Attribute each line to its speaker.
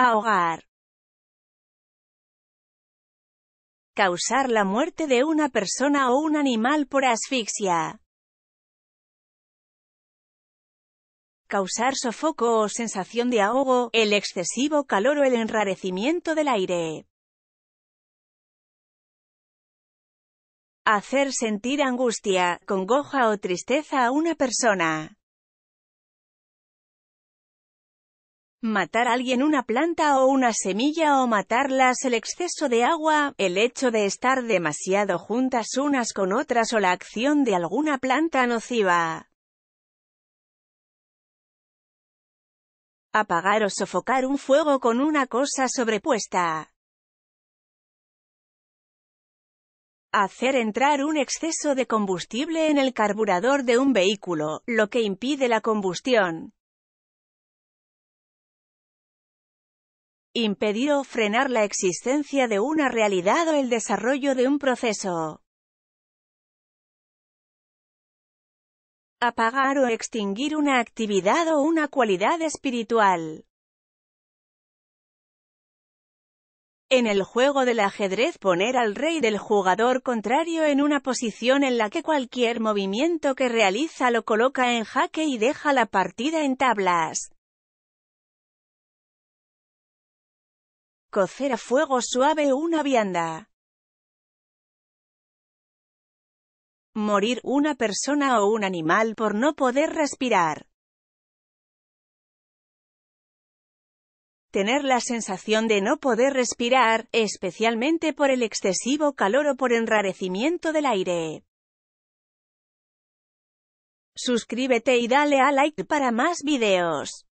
Speaker 1: ahogar, causar la muerte de una persona o un animal por asfixia,
Speaker 2: causar sofoco o sensación de ahogo, el excesivo calor o el enrarecimiento del aire.
Speaker 1: Hacer sentir angustia, congoja o tristeza a una persona.
Speaker 2: Matar a alguien una planta o una semilla o matarlas el exceso de agua, el hecho de estar demasiado juntas unas con otras o la acción de alguna planta
Speaker 1: nociva. Apagar o sofocar un fuego con una cosa sobrepuesta.
Speaker 2: hacer entrar un exceso de combustible en el carburador de un vehículo, lo que impide la combustión.
Speaker 1: impedir o frenar la existencia de una realidad o el desarrollo de un proceso.
Speaker 2: Apagar o extinguir una actividad o una cualidad espiritual. En el juego del ajedrez poner al rey del jugador contrario en una posición en la que cualquier movimiento que
Speaker 3: realiza
Speaker 2: lo coloca en jaque y deja la partida en tablas.
Speaker 1: Cocer a fuego suave una vianda. Morir una persona o un animal por no poder respirar.
Speaker 2: tener la sensación de no poder respirar, especialmente por el excesivo calor o por enrarecimiento del aire.
Speaker 1: Suscríbete y dale a like para más videos.